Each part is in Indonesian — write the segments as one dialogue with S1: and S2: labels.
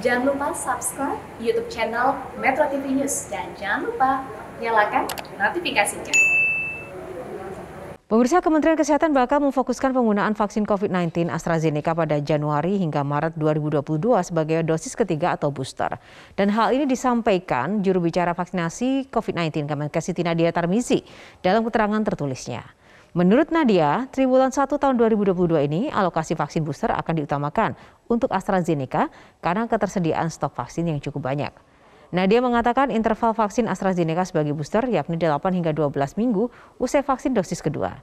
S1: Jangan lupa subscribe YouTube channel Metro TV News dan jangan lupa nyalakan notifikasinya.
S2: Pemirsa Kementerian Kesehatan bakal memfokuskan penggunaan vaksin COVID-19 AstraZeneca pada Januari hingga Maret 2022 sebagai dosis ketiga atau booster. Dan hal ini disampaikan juru bicara vaksinasi COVID-19 Kemenkes Siti Nadia Tarmizi dalam keterangan tertulisnya. Menurut Nadia, triwulan 1 tahun 2022 ini alokasi vaksin booster akan diutamakan untuk AstraZeneca karena ketersediaan stok vaksin yang cukup banyak. Nadia mengatakan interval vaksin AstraZeneca sebagai booster yakni 8 hingga 12 minggu usai vaksin dosis kedua.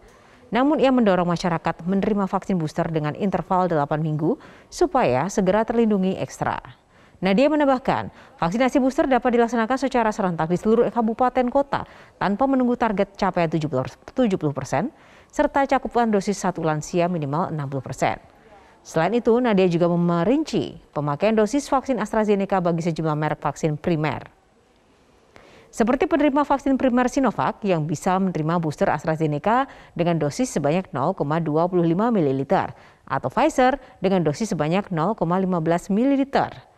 S2: Namun ia mendorong masyarakat menerima vaksin booster dengan interval 8 minggu supaya segera terlindungi ekstra. Nadia menambahkan, vaksinasi booster dapat dilaksanakan secara serentak di seluruh kabupaten kota tanpa menunggu target capaian 70 persen, serta cakupan dosis satu lansia minimal 60 persen. Selain itu, Nadia juga memerinci pemakaian dosis vaksin AstraZeneca bagi sejumlah merek vaksin primer. Seperti penerima vaksin primer Sinovac yang bisa menerima booster AstraZeneca dengan dosis sebanyak 0,25 ml atau Pfizer dengan dosis sebanyak 0,15 ml.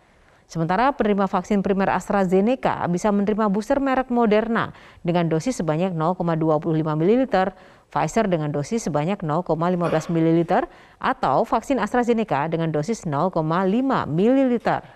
S2: Sementara penerima vaksin primer AstraZeneca bisa menerima booster merek Moderna dengan dosis sebanyak 0,25 ml, Pfizer dengan dosis sebanyak 0,15 ml, atau vaksin AstraZeneca dengan dosis 0,5 ml.